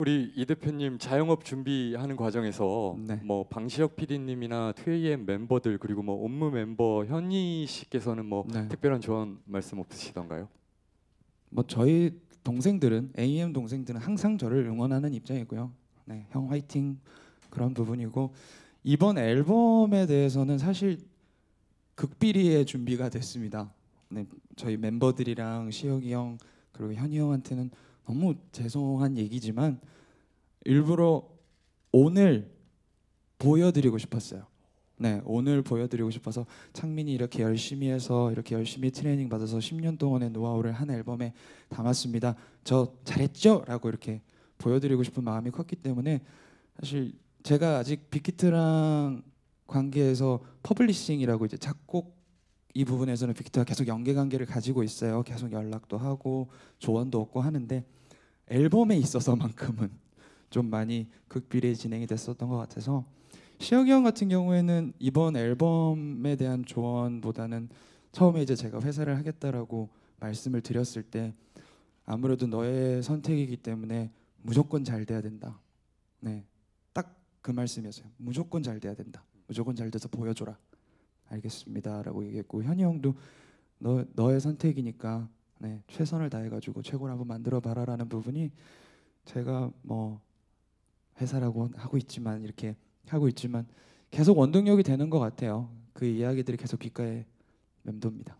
우리 이 대표님 자영업 준비하는 과정에서 네. 뭐 방시혁 PD님이나 2 a 엠 멤버들 그리고 뭐 업무 멤버 현희 씨께서는 뭐 네. 특별한 조언 말씀 없으시던가요? 뭐 저희 동생들은 AM 동생들은 항상 저를 응원하는 입장이고요. 네, 형 화이팅 그런 부분이고 이번 앨범에 대해서는 사실 극비리의 준비가 됐습니다. 네, 저희 멤버들이랑 시혁이 형 그리고 현희 형한테는 너무 죄송한 얘기지만 일부러 오늘 보여드리고 싶었어요. 네, 오늘 보여드리고 싶어서 창민이 이렇게 열심히 해서 이렇게 열심히 트레이닝 받아서 10년 동안의 노하우를 한 앨범에 담았습니다. 저 잘했죠?라고 이렇게 보여드리고 싶은 마음이 컸기 때문에 사실 제가 아직 빅히트랑 관계에서 퍼블리싱이라고 이제 작곡 이 부분에서는 빅히트가 계속 연계 관계를 가지고 있어요. 계속 연락도 하고 조언도 얻고 하는데 앨범에 있어서만큼은 좀 많이 극비례 진행이 됐었던 것 같아서 시혁이 형 같은 경우에는 이번 앨범에 대한 조언보다는 처음에 이제 제가 회사를 하겠다라고 말씀을 드렸을 때 아무래도 너의 선택이기 때문에 무조건 잘 돼야 된다. 네, 딱 그 말씀이었어요. 무조건 잘 돼야 된다. 무조건 잘 돼서 보여줘라. 알겠습니다라고 얘기했고 현이 형도 너 너의 선택이니까 네, 최선을 다해가지고 최고를 한번 만들어봐라라는 부분이 제가 뭐 회사라고 하고 있지만 이렇게 하고 있지만 계속 원동력이 되는 것 같아요. 그 이야기들이 계속 귓가에 맴돕니다.